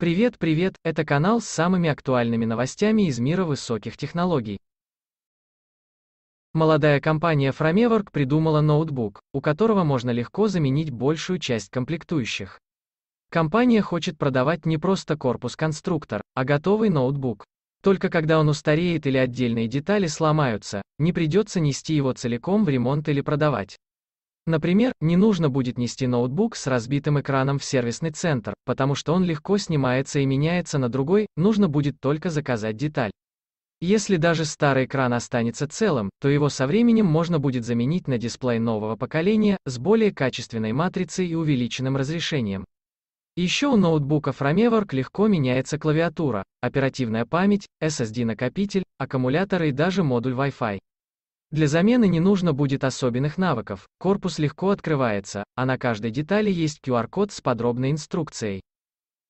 Привет, привет, это канал с самыми актуальными новостями из мира высоких технологий. Молодая компания Framework придумала ноутбук, у которого можно легко заменить большую часть комплектующих. Компания хочет продавать не просто корпус-конструктор, а готовый ноутбук. Только когда он устареет или отдельные детали сломаются, не придется нести его целиком в ремонт или продавать. Например, не нужно будет нести ноутбук с разбитым экраном в сервисный центр, потому что он легко снимается и меняется на другой, нужно будет только заказать деталь. Если даже старый экран останется целым, то его со временем можно будет заменить на дисплей нового поколения с более качественной матрицей и увеличенным разрешением. Еще у ноутбуков Ramework легко меняется клавиатура, оперативная память, SSD-накопитель, аккумуляторы и даже модуль Wi-Fi. Для замены не нужно будет особенных навыков, корпус легко открывается, а на каждой детали есть QR-код с подробной инструкцией.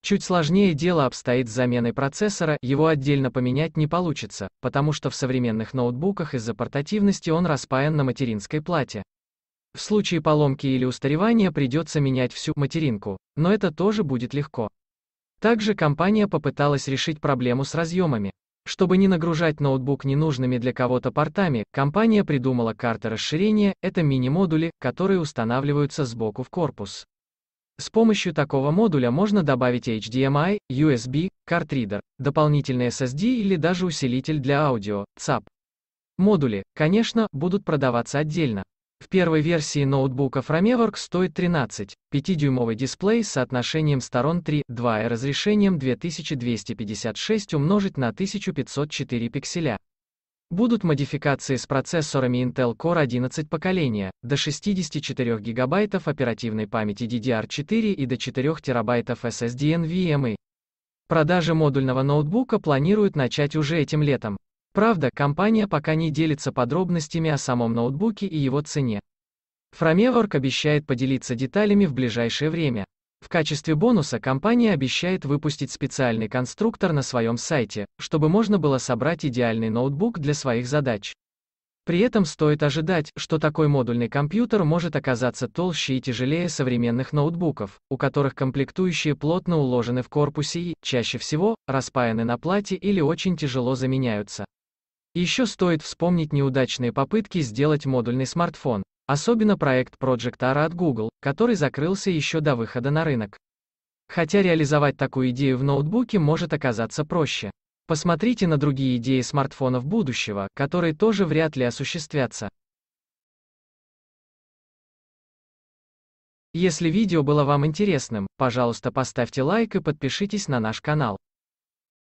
Чуть сложнее дело обстоит с заменой процессора, его отдельно поменять не получится, потому что в современных ноутбуках из-за портативности он распаян на материнской плате. В случае поломки или устаревания придется менять всю материнку, но это тоже будет легко. Также компания попыталась решить проблему с разъемами. Чтобы не нагружать ноутбук ненужными для кого-то портами, компания придумала карты расширения, это мини-модули, которые устанавливаются сбоку в корпус. С помощью такого модуля можно добавить HDMI, USB, картридер, дополнительный SSD или даже усилитель для аудио, ЦАП. Модули, конечно, будут продаваться отдельно. В первой версии ноутбуков Ramework стоит 13, 5-дюймовый дисплей с соотношением сторон 3,2 и разрешением 2256 умножить на 1504 пикселя. Будут модификации с процессорами Intel Core 11 поколения, до 64 ГБ оперативной памяти DDR4 и до 4 ТБ SSD NVMe. Продажи модульного ноутбука планируют начать уже этим летом. Правда, компания пока не делится подробностями о самом ноутбуке и его цене. Framework обещает поделиться деталями в ближайшее время. В качестве бонуса компания обещает выпустить специальный конструктор на своем сайте, чтобы можно было собрать идеальный ноутбук для своих задач. При этом стоит ожидать, что такой модульный компьютер может оказаться толще и тяжелее современных ноутбуков, у которых комплектующие плотно уложены в корпусе и, чаще всего, распаяны на плате или очень тяжело заменяются. Еще стоит вспомнить неудачные попытки сделать модульный смартфон, особенно проект Project Ara от Google, который закрылся еще до выхода на рынок. Хотя реализовать такую идею в ноутбуке может оказаться проще. Посмотрите на другие идеи смартфонов будущего, которые тоже вряд ли осуществятся. Если видео было вам интересным, пожалуйста поставьте лайк и подпишитесь на наш канал.